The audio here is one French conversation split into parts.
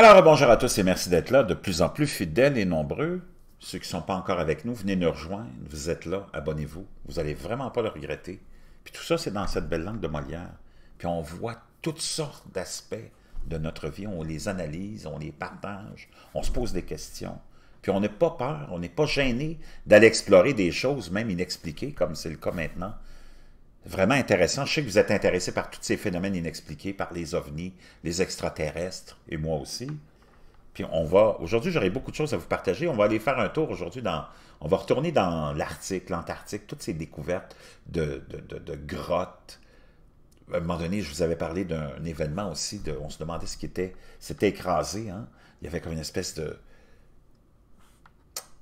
Alors, bonjour à tous et merci d'être là, de plus en plus fidèles et nombreux. Ceux qui ne sont pas encore avec nous, venez nous rejoindre, vous êtes là, abonnez-vous, vous n'allez vraiment pas le regretter. Puis tout ça, c'est dans cette belle langue de Molière. Puis on voit toutes sortes d'aspects de notre vie, on les analyse, on les partage, on se pose des questions. Puis on n'est pas peur, on n'est pas gêné d'aller explorer des choses même inexpliquées, comme c'est le cas maintenant vraiment intéressant. Je sais que vous êtes intéressé par tous ces phénomènes inexpliqués, par les ovnis, les extraterrestres, et moi aussi. Puis on va, aujourd'hui, j'aurai beaucoup de choses à vous partager. On va aller faire un tour aujourd'hui dans, on va retourner dans l'Arctique, l'Antarctique, toutes ces découvertes de, de, de, grottes. À un moment donné, je vous avais parlé d'un événement aussi, de, on se demandait ce qui était, c'était écrasé, hein. Il y avait comme une espèce de,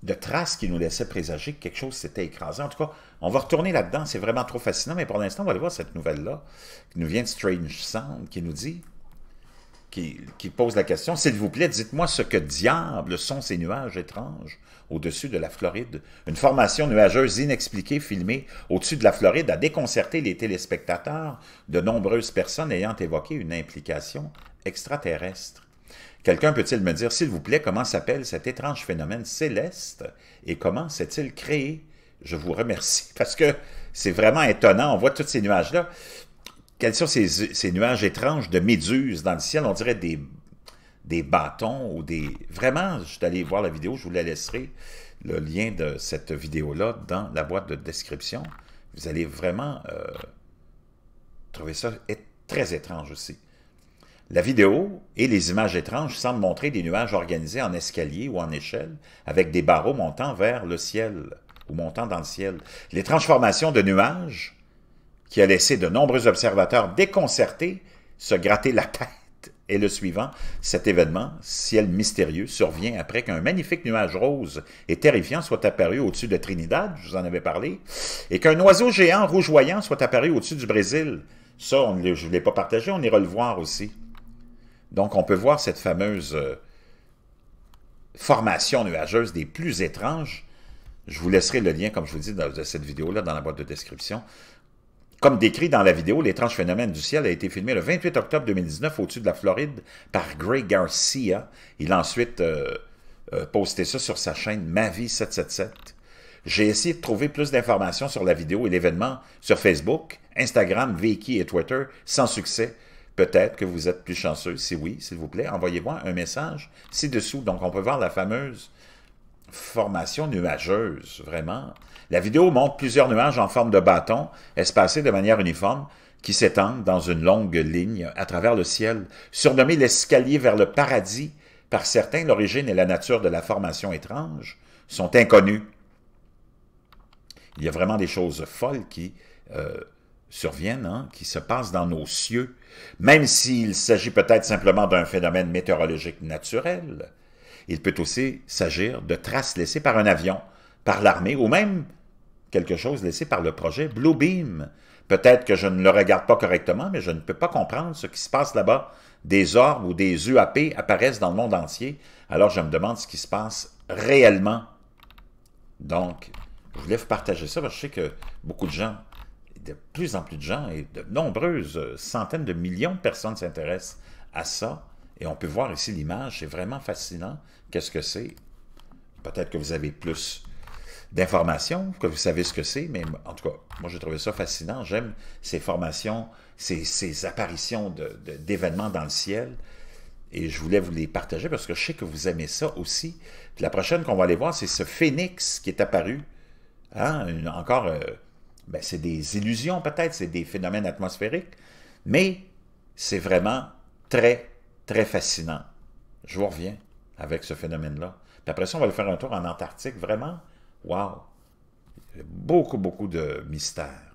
de traces qui nous laissaient présager que quelque chose s'était écrasé. En tout cas, on va retourner là-dedans, c'est vraiment trop fascinant, mais pour l'instant, on va aller voir cette nouvelle-là, qui nous vient de Strange Sound, qui nous dit, qui, qui pose la question, s'il vous plaît, dites-moi ce que diable sont ces nuages étranges au-dessus de la Floride. Une formation nuageuse inexpliquée filmée au-dessus de la Floride a déconcerté les téléspectateurs, de nombreuses personnes ayant évoqué une implication extraterrestre. Quelqu'un peut-il me dire, s'il vous plaît, comment s'appelle cet étrange phénomène céleste et comment s'est-il créé? Je vous remercie parce que c'est vraiment étonnant. On voit tous ces nuages-là. Quels sont ces, nuages étranges de méduses dans le ciel? On dirait des, des bâtons ou des... Vraiment, je suis allé voir la vidéo, je vous la laisserai, le lien de cette vidéo-là dans la boîte de description. Vous allez vraiment euh, trouver ça très étrange aussi. La vidéo et les images étranges semblent montrer des nuages organisés en escalier ou en échelle, avec des barreaux montant vers le ciel, ou montant dans le ciel. Les transformations de nuages, qui a laissé de nombreux observateurs déconcertés, se gratter la tête. Et le suivant, cet événement, ciel mystérieux, survient après qu'un magnifique nuage rose et terrifiant soit apparu au-dessus de Trinidad, je vous en avais parlé, et qu'un oiseau géant rougeoyant soit apparu au-dessus du Brésil. Ça, on je ne l'ai pas partagé, on ira le voir aussi. Donc, on peut voir cette fameuse euh, formation nuageuse des plus étranges. Je vous laisserai le lien, comme je vous dis, de cette vidéo-là dans la boîte de description. Comme décrit dans la vidéo, l'étrange phénomène du ciel a été filmé le 28 octobre 2019 au-dessus de la Floride par Gray Garcia. Il a ensuite euh, euh, posté ça sur sa chaîne mavi 777. J'ai essayé de trouver plus d'informations sur la vidéo et l'événement sur Facebook, Instagram, Viki et Twitter, sans succès. Peut-être que vous êtes plus chanceux. Si oui, s'il vous plaît, envoyez-moi un message ci-dessous. Donc, on peut voir la fameuse formation nuageuse, vraiment. La vidéo montre plusieurs nuages en forme de bâton, espacés de manière uniforme, qui s'étendent dans une longue ligne à travers le ciel. surnommée l'escalier vers le paradis, par certains, l'origine et la nature de la formation étrange sont inconnues. Il y a vraiment des choses folles qui euh, surviennent, hein, qui se passent dans nos cieux, même s'il s'agit peut-être simplement d'un phénomène météorologique naturel. Il peut aussi s'agir de traces laissées par un avion, par l'armée, ou même quelque chose laissé par le projet Blue Beam. Peut-être que je ne le regarde pas correctement, mais je ne peux pas comprendre ce qui se passe là-bas. Des orbes ou des UAP apparaissent dans le monde entier, alors je me demande ce qui se passe réellement. Donc, je voulais vous partager ça parce que je sais que beaucoup de gens de plus en plus de gens et de nombreuses euh, centaines de millions de personnes s'intéressent à ça. Et on peut voir ici l'image, c'est vraiment fascinant. Qu'est-ce que c'est? Peut-être que vous avez plus d'informations, que vous savez ce que c'est, mais en tout cas, moi j'ai trouvé ça fascinant. J'aime ces formations, ces, ces apparitions d'événements dans le ciel. Et je voulais vous les partager parce que je sais que vous aimez ça aussi. la prochaine qu'on va aller voir, c'est ce phénix qui est apparu. Hein, encore... Euh, ben, c'est des illusions peut-être, c'est des phénomènes atmosphériques, mais c'est vraiment très, très fascinant. Je vous reviens avec ce phénomène-là. Puis après ça, on va le faire un tour en Antarctique. Vraiment, wow! Beaucoup, beaucoup de mystères.